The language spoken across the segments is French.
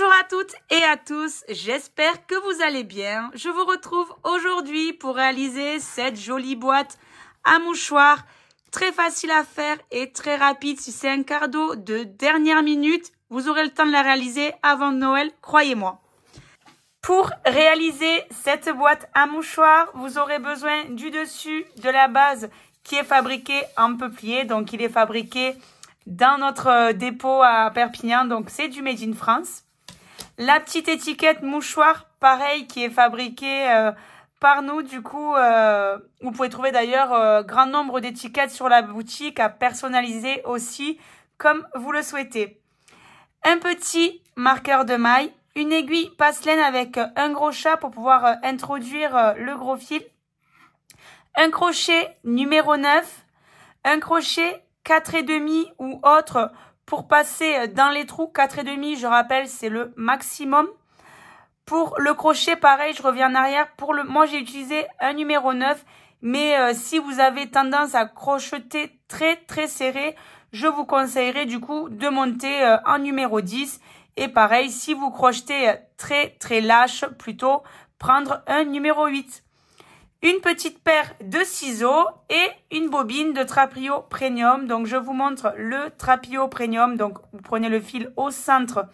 Bonjour à toutes et à tous, j'espère que vous allez bien. Je vous retrouve aujourd'hui pour réaliser cette jolie boîte à mouchoirs. Très facile à faire et très rapide si c'est un cadeau de dernière minute. Vous aurez le temps de la réaliser avant Noël, croyez-moi. Pour réaliser cette boîte à mouchoirs, vous aurez besoin du dessus de la base qui est fabriqué en peuplier. Donc, il est fabriqué dans notre euh, dépôt à Perpignan. Donc, c'est du Made in France. La petite étiquette mouchoir, pareil, qui est fabriquée euh, par nous. Du coup, euh, vous pouvez trouver d'ailleurs euh, grand nombre d'étiquettes sur la boutique à personnaliser aussi comme vous le souhaitez. Un petit marqueur de maille, une aiguille passe-laine avec un gros chat pour pouvoir introduire le gros fil, un crochet numéro 9, un crochet 4,5 ou autre pour passer euh, dans les trous, 4,5, je rappelle, c'est le maximum. Pour le crochet, pareil, je reviens en arrière. Pour le, Moi, j'ai utilisé un numéro 9. Mais euh, si vous avez tendance à crocheter très très serré, je vous conseillerais du coup de monter un euh, en numéro 10. Et pareil, si vous crochetez très très lâche, plutôt prendre un numéro 8 une petite paire de ciseaux et une bobine de trapio premium. Donc, je vous montre le trapio premium. Donc, vous prenez le fil au centre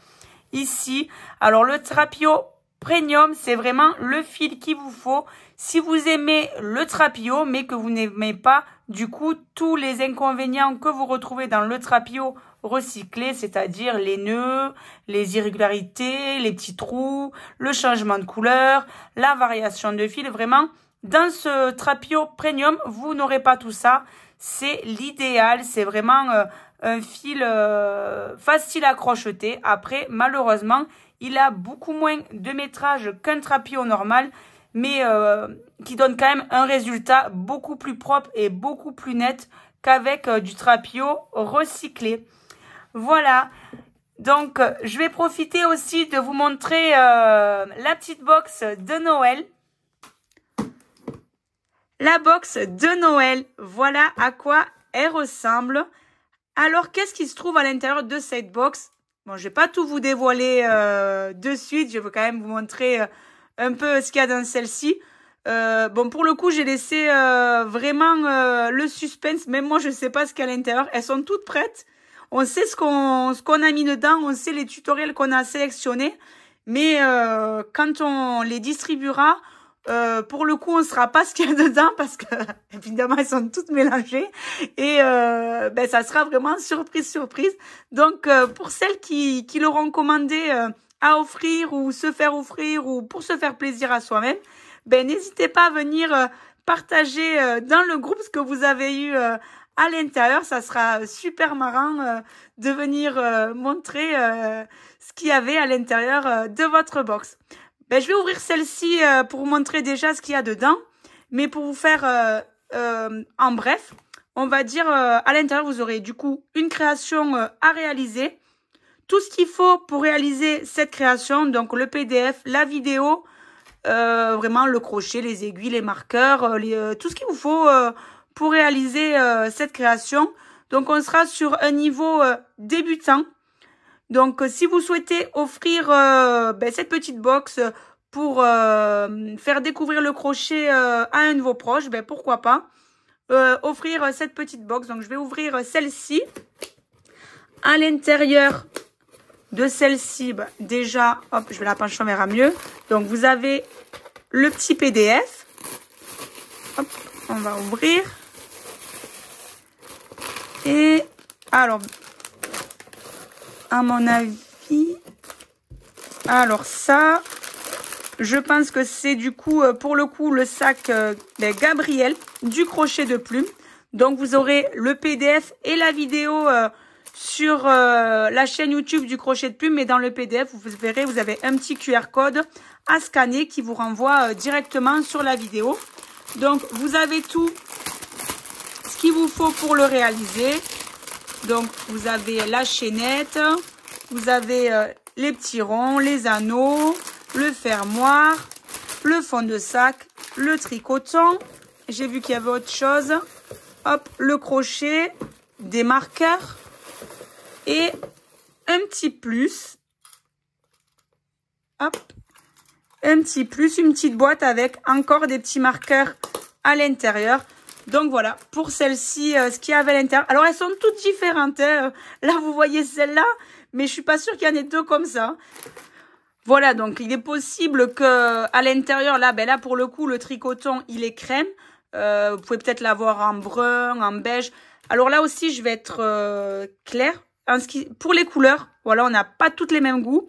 ici. Alors, le trapio premium, c'est vraiment le fil qu'il vous faut. Si vous aimez le trapio, mais que vous n'aimez pas, du coup, tous les inconvénients que vous retrouvez dans le trapio recyclé, c'est-à-dire les nœuds, les irrégularités, les petits trous, le changement de couleur, la variation de fil, vraiment, dans ce Trapio Premium, vous n'aurez pas tout ça. C'est l'idéal, c'est vraiment euh, un fil euh, facile à crocheter. Après, malheureusement, il a beaucoup moins de métrage qu'un Trapio normal, mais euh, qui donne quand même un résultat beaucoup plus propre et beaucoup plus net qu'avec du Trapio recyclé. Voilà, donc je vais profiter aussi de vous montrer la petite box de Noël la box de Noël, voilà à quoi elle ressemble. Alors, qu'est-ce qui se trouve à l'intérieur de cette box Bon, je vais pas tout vous dévoiler euh, de suite. Je veux quand même vous montrer euh, un peu ce qu'il y a dans celle-ci. Euh, bon, pour le coup, j'ai laissé vraiment le suspense. Même moi, je ne sais pas ce qu'il y a à l'intérieur. Elles sont toutes prêtes. On sait ce ce qu'on a mis dedans. On sait les tutoriels qu'on a sélectionnés. Mais quand on les distribuera, euh, pour le coup, on ne saura pas ce qu'il y a dedans parce que, évidemment, elles sont toutes mélangées. Et euh, ben, ça sera vraiment surprise, surprise. Donc, euh, pour celles qui, qui l'auront commandé euh, à offrir ou se faire offrir ou pour se faire plaisir à soi-même, ben n'hésitez pas à venir partager dans le groupe ce que vous avez eu à l'intérieur. Ça sera super marrant de venir montrer ce qu'il y avait à l'intérieur de votre box. Ben, je vais ouvrir celle-ci euh, pour vous montrer déjà ce qu'il y a dedans. Mais pour vous faire euh, euh, en bref, on va dire à l'intérieur, vous aurez du coup une création à réaliser. Tout ce qu'il faut pour réaliser cette création, donc le PDF, la vidéo, vraiment le crochet, les aiguilles, les marqueurs, tout ce qu'il vous faut pour réaliser cette création. Donc on sera sur un niveau débutant donc, euh, si vous souhaitez offrir euh, ben, cette petite box euh, pour faire découvrir le crochet à un de vos proches, ben, pourquoi pas offrir cette petite box. Donc, je vais ouvrir celle-ci. À l'intérieur de celle-ci, ben, déjà, hop, je vais la pencher, on verra mieux. Donc, vous avez le petit PDF. Hop, on va ouvrir. Et alors, à mon avis. Alors ça, je pense que c'est du coup, euh, pour le coup, le sac de euh, ben, Gabriel du crochet de plume. Donc, vous aurez le PDF et la vidéo euh, sur la chaîne YouTube du crochet de plume. Mais dans le PDF, vous verrez, vous avez un petit QR code à scanner qui vous renvoie directement sur la vidéo. Donc, vous avez tout ce qu'il vous faut pour le réaliser. Donc, vous avez la chaînette, vous avez euh, les petits ronds, les anneaux, le fermoir, le fond de sac, le tricoton. J'ai vu qu'il y avait autre chose. Hop, le crochet, des marqueurs et un petit plus. Hop, un petit plus, une petite boîte avec encore des petits marqueurs à l'intérieur. Donc voilà, pour celle-ci, euh, ce qu'il y avait à l'intérieur. Alors, elles sont toutes différentes. Hein. Euh, là, vous voyez celle-là, mais je suis pas sûre qu'il y en ait deux comme ça. Voilà, donc il est possible que à l'intérieur, là, ben là, pour le coup, le tricoton, il est crème. Euh, vous pouvez peut-être l'avoir en brun, en beige. Alors là aussi, je vais être claire. pour les couleurs, voilà, on n'a pas toutes les mêmes goûts.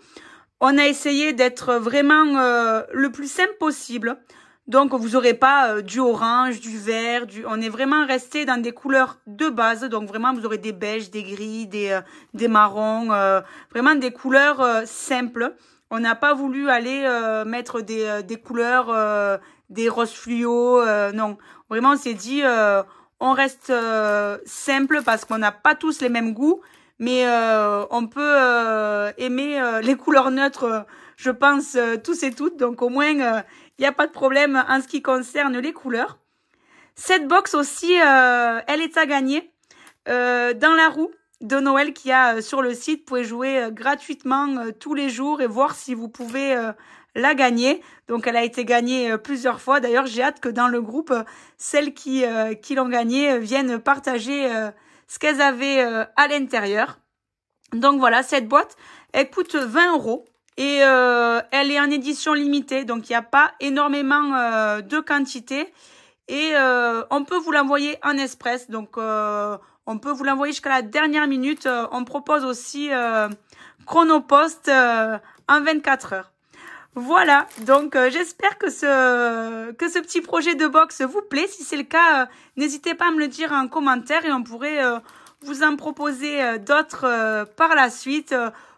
On a essayé d'être vraiment le plus simple possible. Donc vous aurez pas euh, du orange, du vert, du on est vraiment resté dans des couleurs de base. Donc vraiment vous aurez des beiges, des gris, des euh, des marrons, euh, vraiment des couleurs simples. On n'a pas voulu aller mettre des des couleurs des roses fluo non. Vraiment on s'est dit on reste simple parce qu'on n'a pas tous les mêmes goûts mais on peut aimer les couleurs neutres je pense tous et toutes donc au moins il n'y a pas de problème en ce qui concerne les couleurs. Cette box aussi, euh, elle est à gagner euh, dans la roue de Noël qu'il y a euh, sur le site. Vous pouvez jouer gratuitement tous les jours et voir si vous pouvez la gagner. Donc elle a été gagnée plusieurs fois. D'ailleurs, j'ai hâte que dans le groupe, celles qui, qui l'ont gagnée viennent partager ce qu'elles avaient à l'intérieur. Donc voilà, cette boîte, elle coûte 20 euros. Et euh, elle est en édition limitée, donc il n'y a pas énormément euh, de quantité. Et euh, on peut vous l'envoyer en express, donc on peut vous l'envoyer jusqu'à la dernière minute. On propose aussi Chronopost en 24 heures. Voilà, donc j'espère que ce, que ce petit projet de box vous plaît. Si c'est le cas, n'hésitez pas à me le dire en commentaire et on pourrait vous en proposer d'autres par la suite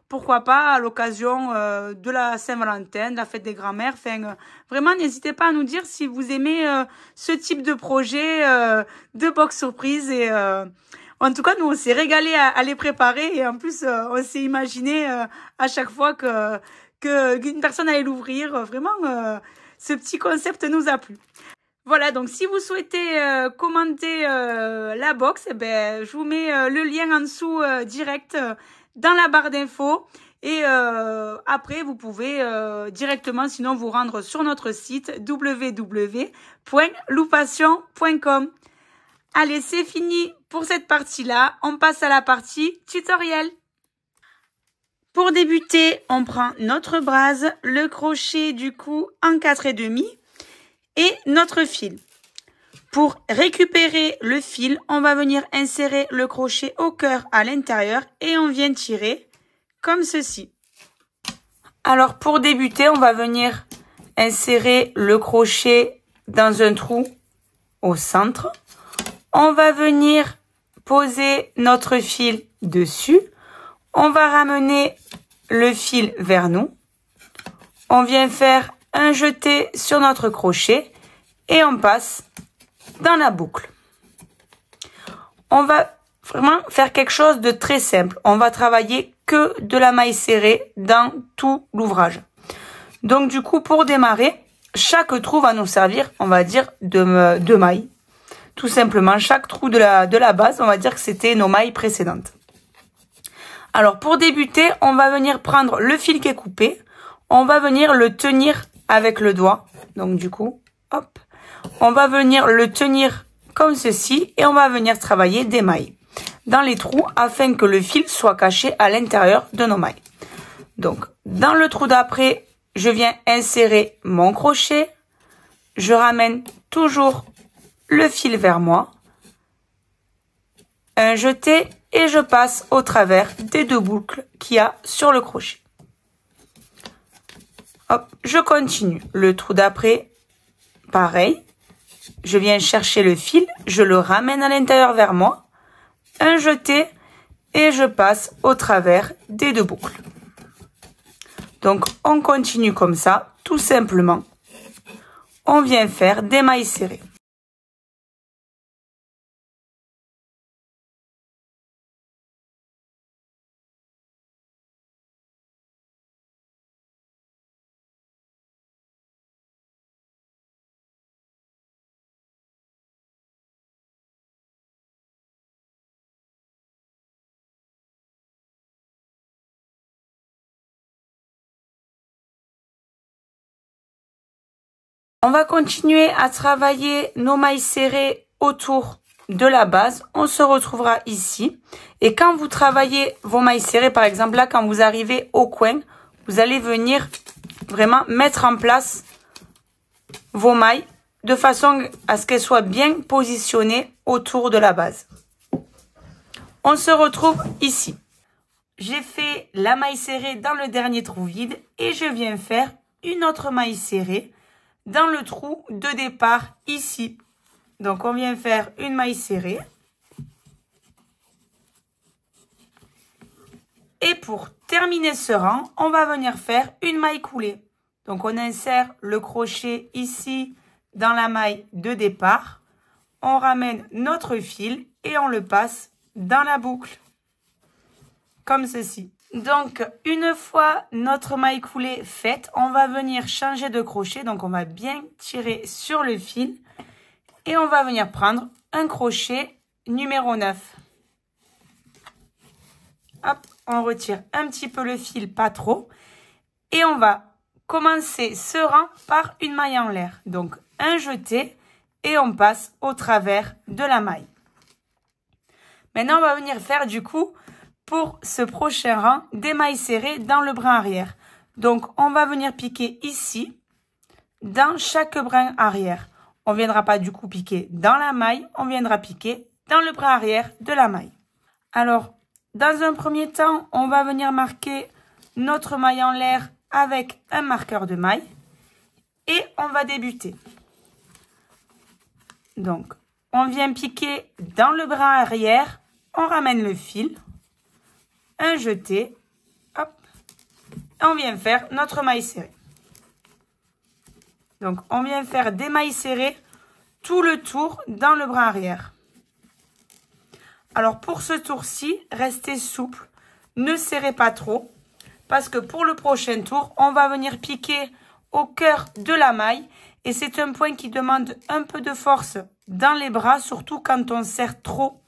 pourquoi pas à l'occasion euh, de la Saint-Valentin, de la fête des grands-mères. Enfin, euh, vraiment, n'hésitez pas à nous dire si vous aimez euh, ce type de projet de box surprise. Et en tout cas, nous, on s'est régalé à, les préparer et en plus, on s'est imaginé à chaque fois que qu'une personne allait l'ouvrir. Vraiment, ce petit concept nous a plu. Voilà, donc si vous souhaitez commenter la box, eh ben, je vous mets le lien en dessous direct dans la barre d'infos. Et euh, après, vous pouvez euh, directement, sinon, vous rendre sur notre site www.loupation.com. Allez, c'est fini pour cette partie-là. On passe à la partie tutoriel. Pour débuter, on prend notre brase, le crochet du coup en quatre et demi et notre fil. Pour récupérer le fil, on va venir insérer le crochet au cœur à l'intérieur et on vient tirer comme ceci. Alors pour débuter, on va venir insérer le crochet dans un trou au centre. On va venir poser notre fil dessus. On va ramener le fil vers nous. On vient faire un jeté sur notre crochet et on passe dans la boucle. On va vraiment faire quelque chose de très simple. On va travailler que de la maille serrée dans tout l'ouvrage. Donc du coup, pour démarrer, chaque trou va nous servir, on va dire, de, de mailles. Tout simplement, chaque trou de la, de la base, on va dire que c'était nos mailles précédentes. Alors pour débuter, on va venir prendre le fil qui est coupé. On va venir le tenir avec le doigt. Donc du coup, hop, on va venir le tenir comme ceci et on va venir travailler des mailles dans les trous afin que le fil soit caché à l'intérieur de nos mailles. Donc, dans le trou d'après, je viens insérer mon crochet. Je ramène toujours le fil vers moi. Un jeté et je passe au travers des deux boucles qu'il y a sur le crochet. Hop, je continue. Le trou d'après, pareil je viens chercher le fil, je le ramène à l'intérieur vers moi, un jeté et je passe au travers des deux boucles. Donc on continue comme ça, tout simplement. On vient faire des mailles serrées. On va continuer à travailler nos mailles serrées autour de la base. On se retrouvera ici. Et quand vous travaillez vos mailles serrées, par exemple là, quand vous arrivez au coin, vous allez venir vraiment mettre en place vos mailles de façon à ce qu'elles soient bien positionnées autour de la base. On se retrouve ici. J'ai fait la maille serrée dans le dernier trou vide et je viens faire une autre maille serrée dans le trou de départ ici. Donc, on vient faire une maille serrée. Et pour terminer ce rang, on va venir faire une maille coulée. Donc, on insère le crochet ici dans la maille de départ. On ramène notre fil et on le passe dans la boucle. Comme ceci. Donc, une fois notre maille coulée faite, on va venir changer de crochet. Donc, on va bien tirer sur le fil. Et on va venir prendre un crochet numéro 9. Hop, on retire un petit peu le fil, pas trop. Et on va commencer ce rang par une maille en l'air. Donc, un jeté et on passe au travers de la maille. Maintenant, on va venir faire du coup pour ce prochain rang des mailles serrées dans le brin arrière. Donc, on va venir piquer ici, dans chaque brin arrière. On viendra pas du coup piquer dans la maille, on viendra piquer dans le bras arrière de la maille. Alors, dans un premier temps, on va venir marquer notre maille en l'air avec un marqueur de maille. Et on va débuter. Donc, on vient piquer dans le bras arrière, on ramène le fil un jeté. Hop. On vient faire notre maille serrée. Donc, on vient faire des mailles serrées tout le tour dans le bras arrière. Alors, pour ce tour-ci, restez souple. Ne serrez pas trop. Parce que pour le prochain tour, on va venir piquer au cœur de la maille. Et c'est un point qui demande un peu de force dans les bras, surtout quand on serre trop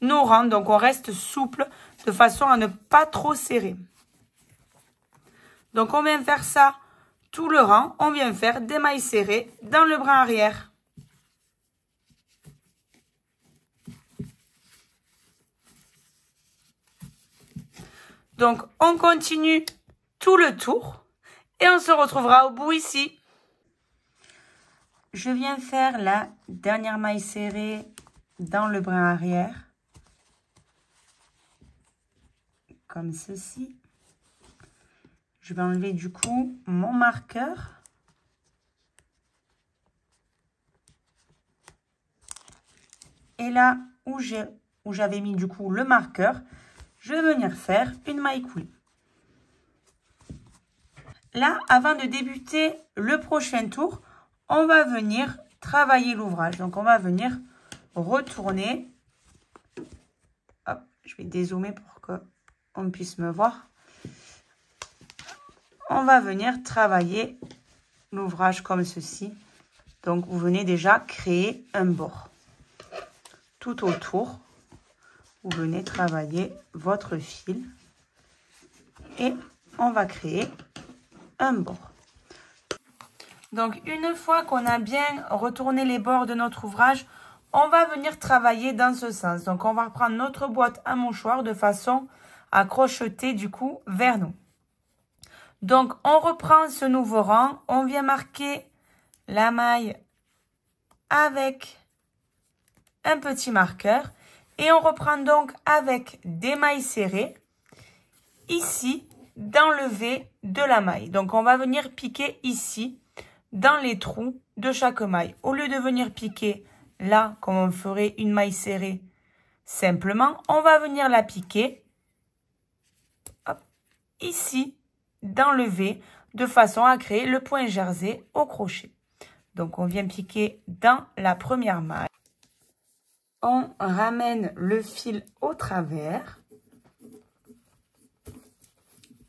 nos rangs. Donc, on reste souple de façon à ne pas trop serrer. Donc on vient faire ça tout le rang, on vient faire des mailles serrées dans le bras arrière. Donc on continue tout le tour et on se retrouvera au bout ici. Je viens faire la dernière maille serrée dans le bras arrière. comme ceci. Je vais enlever du coup mon marqueur. Et là où j'ai où j'avais mis du coup le marqueur, je vais venir faire une maille coulée. Là, avant de débuter le prochain tour, on va venir travailler l'ouvrage. Donc, on va venir retourner. je vais dézoomer pour que on puisse me voir. On va venir travailler l'ouvrage comme ceci. Donc, vous venez déjà créer un bord. Tout autour, vous venez travailler votre fil. Et on va créer un bord. Donc, une fois qu'on a bien retourné les bords de notre ouvrage, on va venir travailler dans ce sens. Donc, on va reprendre notre boîte à mouchoir de façon à crocheter du coup vers nous. Donc, on reprend ce nouveau rang. On vient marquer la maille avec un petit marqueur. Et on reprend donc avec des mailles serrées. Ici, dans le V de la maille. Donc, on va venir piquer ici, dans les trous de chaque maille. Au lieu de venir piquer là, comme on ferait une maille serrée simplement, on va venir la piquer ici d'enlever de façon à créer le point jersey au crochet. Donc on vient piquer dans la première maille. On ramène le fil au travers.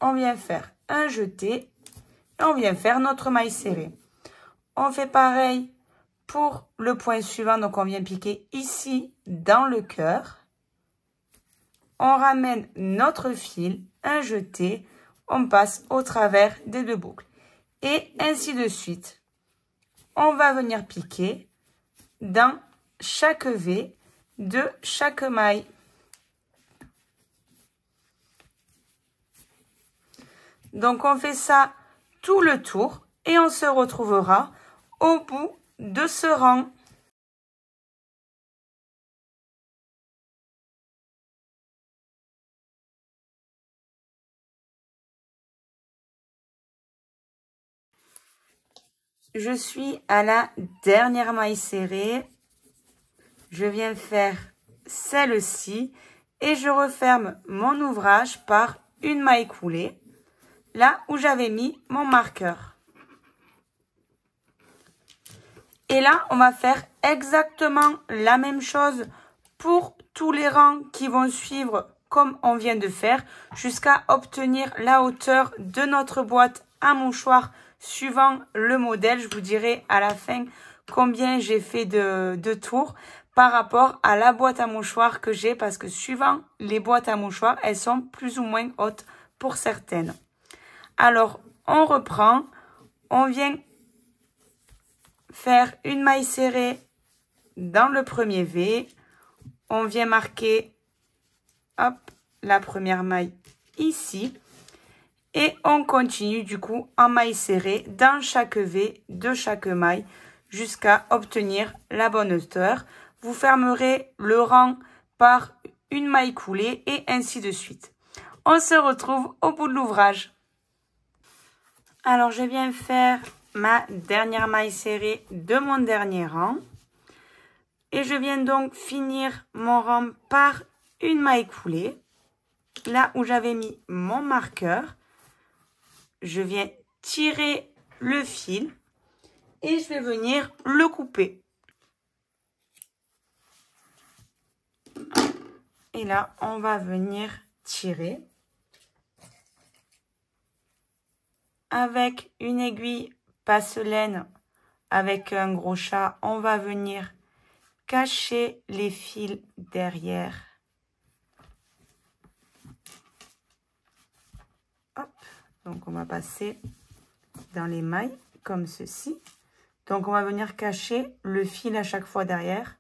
On vient faire un jeté et on vient faire notre maille serrée. On fait pareil pour le point suivant. Donc on vient piquer ici dans le cœur on ramène notre fil, un jeté, on passe au travers des deux boucles. Et ainsi de suite. On va venir piquer dans chaque V de chaque maille. Donc on fait ça tout le tour et on se retrouvera au bout de ce rang. je suis à la dernière maille serrée. Je viens faire celle-ci et je referme mon ouvrage par une maille coulée, là où j'avais mis mon marqueur. Et là, on va faire exactement la même chose pour tous les rangs qui vont suivre comme on vient de faire jusqu'à obtenir la hauteur de notre boîte à mouchoir suivant le modèle. Je vous dirai à la fin combien j'ai fait de, tours par rapport à la boîte à mouchoirs que j'ai parce que suivant les boîtes à mouchoirs, elles sont plus ou moins hautes pour certaines. Alors, on reprend. On vient faire une maille serrée dans le premier V. On vient marquer hop, la première maille ici. Et on continue du coup en maille serrée dans chaque V de chaque maille jusqu'à obtenir la bonne hauteur. Vous fermerez le rang par une maille coulée et ainsi de suite. On se retrouve au bout de l'ouvrage. Alors je viens faire ma dernière maille serrée de mon dernier rang. Et je viens donc finir mon rang par une maille coulée. Là où j'avais mis mon marqueur je viens tirer le fil et je vais venir le couper. Et là, on va venir tirer avec une aiguille passe-laine avec un gros chat, on va venir cacher les fils derrière. Donc, on va passer dans les mailles comme ceci. Donc, on va venir cacher le fil à chaque fois derrière.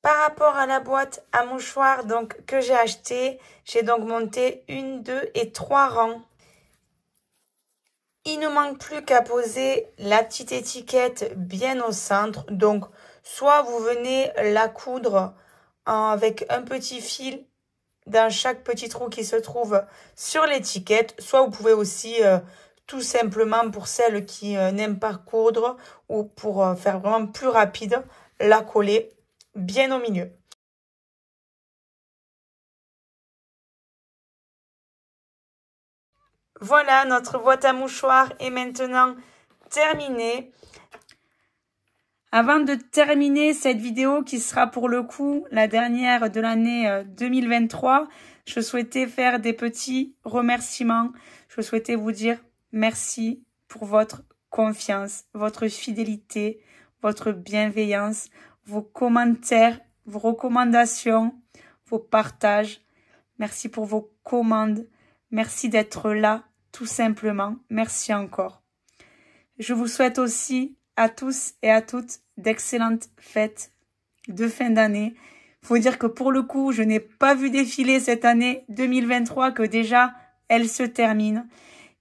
Par rapport à la boîte à mouchoirs donc, que j'ai acheté, j'ai donc monté une, deux et trois rangs. Il ne manque plus qu'à poser la petite étiquette bien au centre. Donc, soit vous venez la coudre Hein, avec un petit fil dans chaque petit trou qui se trouve sur l'étiquette. Soit vous pouvez aussi euh, tout simplement pour celles qui euh, n'aiment pas coudre ou pour euh, faire vraiment plus rapide, la coller bien au milieu. Voilà, notre boîte à mouchoirs est maintenant terminée. Avant de terminer cette vidéo qui sera pour le coup la dernière de l'année 2023, euh, je souhaitais faire des petits remerciements. Je souhaitais vous dire merci pour votre confiance, votre fidélité, votre bienveillance, vos commentaires, vos recommandations, vos partages. Merci pour vos commandes. Merci d'être là, tout simplement. Merci encore. Je vous souhaite aussi à tous et à toutes d'excellentes fêtes de fin d'année. Faut dire que pour le coup, je n'ai pas vu défiler cette année 2023 que déjà elle se termine.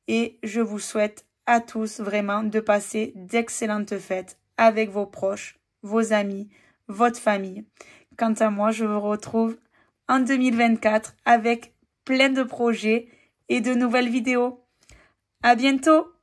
Et je vous souhaite à tous vraiment de passer d'excellentes fêtes avec vos proches, vos amis, votre famille. Quant à moi, je vous retrouve en 2024 avec plein de projets et de nouvelles vidéos. À bientôt!